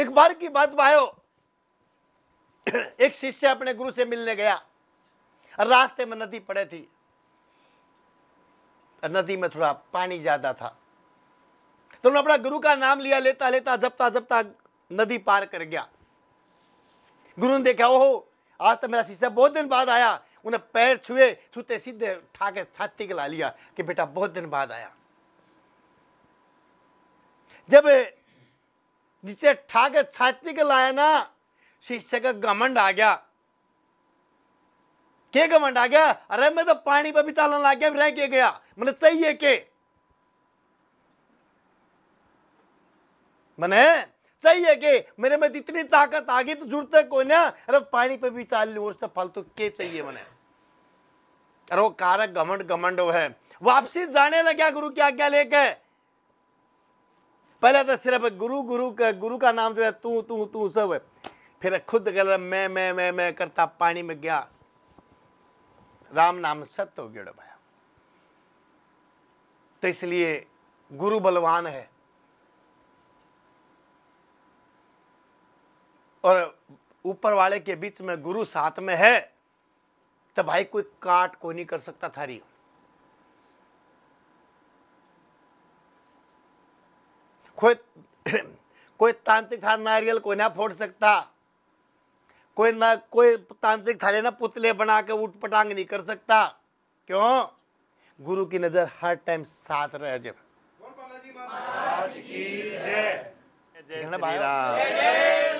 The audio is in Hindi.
एक बार की बात भाइयों एक शिष्य अपने गुरु से मिलने गया रास्ते में नदी पड़े थी नदी में थोड़ा पानी ज्यादा था तो उन्होंने अपना गुरु का नाम लिया लेता लेता जबता जबता नदी पार कर गया गुरु ने देखा ओहो आज तो मेरा शिष्य बहुत दिन बाद आया उन्हें पैर छुए छूते सीधे छाती के छाती लिया कि बेटा बहुत दिन बाद आया जब जिसे ठाक छाती के लाया ना शिष्य का घमंड आ गया के घमंड आ गया अरे मैं तो पानी पर भी चालन ला गया रह के गया मैंने चाहिए के मैंने चाहिए के मेरे में तो इतनी ताकत आ गई तो जुड़ते कोई ना अरे पानी पे भी चाल लू उससे फल तो के चाहिए मैंने अरे वो कारक घमंड घमंड है वापसी जाने लगे गुरु क्या क्या लेके पहले तो सिर्फ गुरु गुरु का गुरु का नाम जो है तू तू तू सब फिर खुद गल मैं मैं मैं मैं करता पानी में गया राम नाम सत्य हो गया भाया तो इसलिए गुरु बलवान है और ऊपर वाले के बीच में गुरु साथ में है तो भाई कोई काट को नहीं कर सकता थारी कोई कोई तांत्रिक था नारियल को ना फोड़ सकता कोई ना कोई तांत्रिक थाले ना पुतले बना के उठ पटांग नहीं कर सकता क्यों गुरु की नज़र हर टाइम साथ रहे जब जय श्री राम